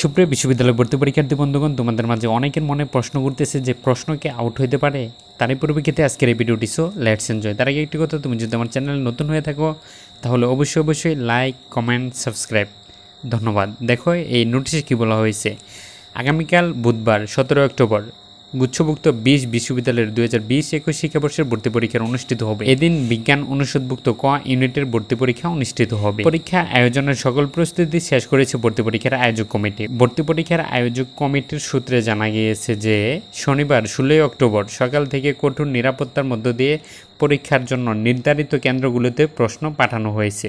সুপ্রিয় বিশ্ববিদ্যালয় ভর্তি পরীক্ষার্থী বন্ধুগণ তোমাদের মাঝে অনেকের মনে প্রশ্ন করতেছে যে প্রশ্নকে আউট হইতে পারে তারই পরিপ্রেক্ষিতে আজকের এই ভিডিওটি সো লেটস এনজয় তার আগে একটি কথা তুমি যদি আমার চ্যানেলে নতুন হয়ে থাকো তাহলে অবশ্যই অবশ্যই লাইক কমেন্ট সাবস্ক্রাইব ধন্যবাদ দেখো এই নোটিশে কী বলা হয়েছে আগামীকাল বুধবার সতেরো অক্টোবর গুচ্ছভুক্ত বিশ বিশ্ববিদ্যালয়ের দুই হাজার বিশ একুশ শিক্ষাবর্ষের ভর্তি পরীক্ষা অনুষ্ঠিত হবে এদিন বিজ্ঞান অনুষদভুক্ত ক ইউনিটের ভর্তি পরীক্ষা অনুষ্ঠিত হবে পরীক্ষা আয়োজনের সকল প্রস্তুতি শেষ করেছে ভর্তি পরীক্ষার আয়োজক কমিটি ভর্তি পরীক্ষার আয়োজক কমিটির সূত্রে জানা গিয়েছে যে শনিবার ষোলোই অক্টোবর সকাল থেকে কঠোর নিরাপত্তার মধ্য দিয়ে পরীক্ষার জন্য নির্ধারিত কেন্দ্রগুলোতে প্রশ্ন পাঠানো হয়েছে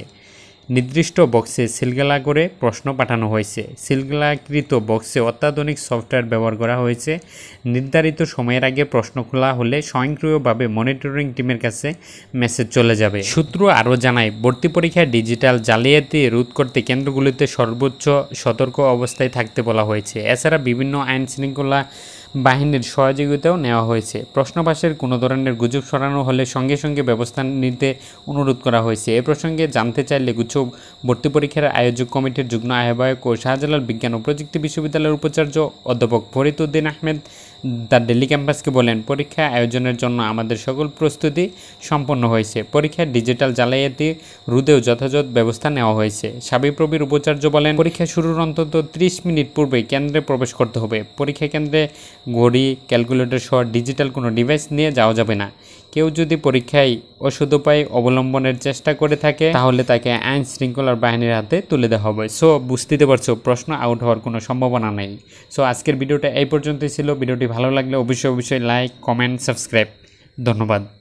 নির্দিষ্ট বক্সে সিলগালা করে প্রশ্ন পাঠানো হয়েছে সিলগালাকৃত বক্সে অত্যাধুনিক সফটওয়্যার ব্যবহার করা হয়েছে নির্ধারিত সময়ের আগে প্রশ্ন খোলা হলে স্বয়ংক্রিয়ভাবে মনিটরিং টিমের কাছে মেসেজ চলে যাবে সূত্র আরও জানায় ভর্তি পরীক্ষায় ডিজিটাল জালিয়াতি রোধ করতে কেন্দ্রগুলিতে সর্বোচ্চ সতর্ক অবস্থায় থাকতে বলা হয়েছে এছাড়া বিভিন্ন আইন শৃঙ্খলা বাহিনীর সহযোগিতাও নেওয়া হয়েছে প্রশ্নপাশের কোনো ধরনের গুজব সরানো হলে সঙ্গে সঙ্গে ব্যবস্থা নিতে অনুরোধ করা হয়েছে এ প্রসঙ্গে জানতে চাইলে গুজব ভর্তি পরীক্ষার আয়োজক কমিটির যুগ্ম আহ্বায়ক ও শাহজালাল বিজ্ঞান ও প্রযুক্তি বিশ্ববিদ্যালয়ের উপাচার্য অধ্যাপক উদ্দিন আহমেদ দ্য দিল্লি ক্যাম্পাসকে বলেন পরীক্ষা আয়োজনের জন্য আমাদের সকল প্রস্তুতি সম্পন্ন হয়েছে পরীক্ষার ডিজিটাল জালায়াতি রুদেও যথাযথ ব্যবস্থা নেওয়া হয়েছে সাবিপ্রবির উপাচার্য বলেন পরীক্ষা শুরুর অন্তত ত্রিশ মিনিট পূর্বে কেন্দ্রে প্রবেশ করতে হবে পরীক্ষা কেন্দ্রে ঘড়ি ক্যালকুলেটর সহ ডিজিটাল কোনো ডিভাইস নিয়ে যাওয়া যাবে না কেউ যদি পরীক্ষায় ওষুধ উপায় অবলম্বনের চেষ্টা করে থাকে তাহলে তাকে আইন শৃঙ্খলার বাহিনীর হাতে তুলে দেওয়া হবে সো বুঝতে পারছো প্রশ্ন আউট হওয়ার কোনো সম্ভাবনা নেই সো আজকের ভিডিওটা এই পর্যন্তই ছিল ভিডিওটি ভালো লাগলে অবশ্যই অবশ্যই লাইক কমেন্ট সাবস্ক্রাইব ধন্যবাদ